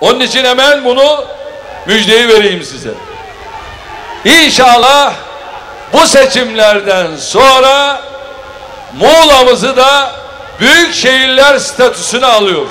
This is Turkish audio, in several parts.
Onun için hemen bunu müjdeyi vereyim size. İnşallah bu seçimlerden sonra Muğla'mızı da büyük şehirler statüsüne alıyoruz.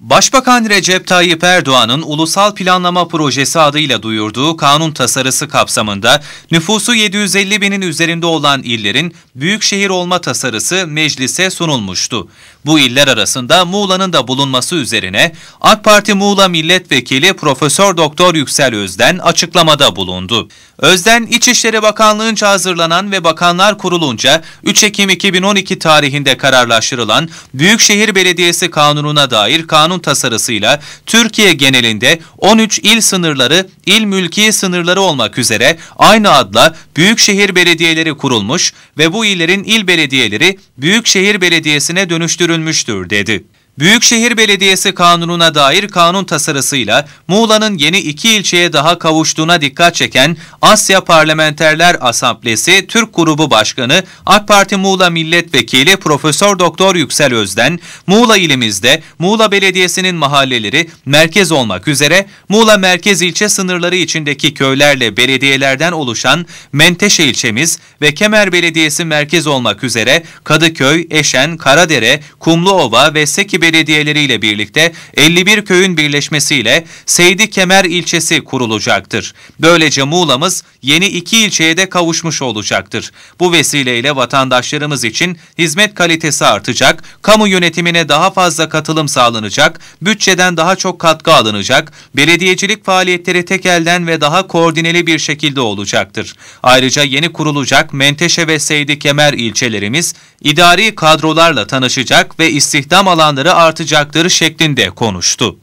Başbakan Recep Tayyip Erdoğan'ın Ulusal Planlama Projesi adıyla duyurduğu kanun tasarısı kapsamında nüfusu 750 binin üzerinde olan illerin büyük şehir olma tasarısı meclise sunulmuştu. Bu iller arasında Muğla'nın da bulunması üzerine AK Parti Muğla Milletvekili Profesör Doktor Yüksel Özden açıklamada bulundu. Özden İçişleri Bakanlığı'nca hazırlanan ve Bakanlar Kurulunca 3 Ekim 2012 tarihinde kararlaştırılan Büyükşehir Belediyesi Kanunu'na dair kanun kanun tasarısıyla Türkiye genelinde 13 il sınırları, il mülki sınırları olmak üzere aynı adla büyükşehir belediyeleri kurulmuş ve bu illerin il belediyeleri büyükşehir belediyesine dönüştürülmüştür dedi. Büyükşehir Belediyesi kanununa dair kanun tasarısıyla Muğla'nın yeni iki ilçeye daha kavuştuğuna dikkat çeken Asya Parlamenterler Asamblesi Türk Grubu Başkanı AK Parti Muğla Milletvekili Profesör Doktor Yüksel Özden, Muğla ilimizde Muğla Belediyesi'nin mahalleleri merkez olmak üzere Muğla merkez ilçe sınırları içindeki köylerle belediyelerden oluşan Menteşe ilçemiz ve Kemer Belediyesi merkez olmak üzere Kadıköy, Eşen, Karadere, Kumluova ve Seki belediyeleriyle birlikte 51 köyün birleşmesiyle Seydi Kemer ilçesi kurulacaktır. Böylece Muğla'mız yeni iki ilçeye de kavuşmuş olacaktır. Bu vesileyle vatandaşlarımız için hizmet kalitesi artacak, kamu yönetimine daha fazla katılım sağlanacak, bütçeden daha çok katkı alınacak, belediyecilik faaliyetleri tek elden ve daha koordineli bir şekilde olacaktır. Ayrıca yeni kurulacak Menteşe ve Seydi Kemer ilçelerimiz idari kadrolarla tanışacak ve istihdam alanları artacakları şeklinde konuştu.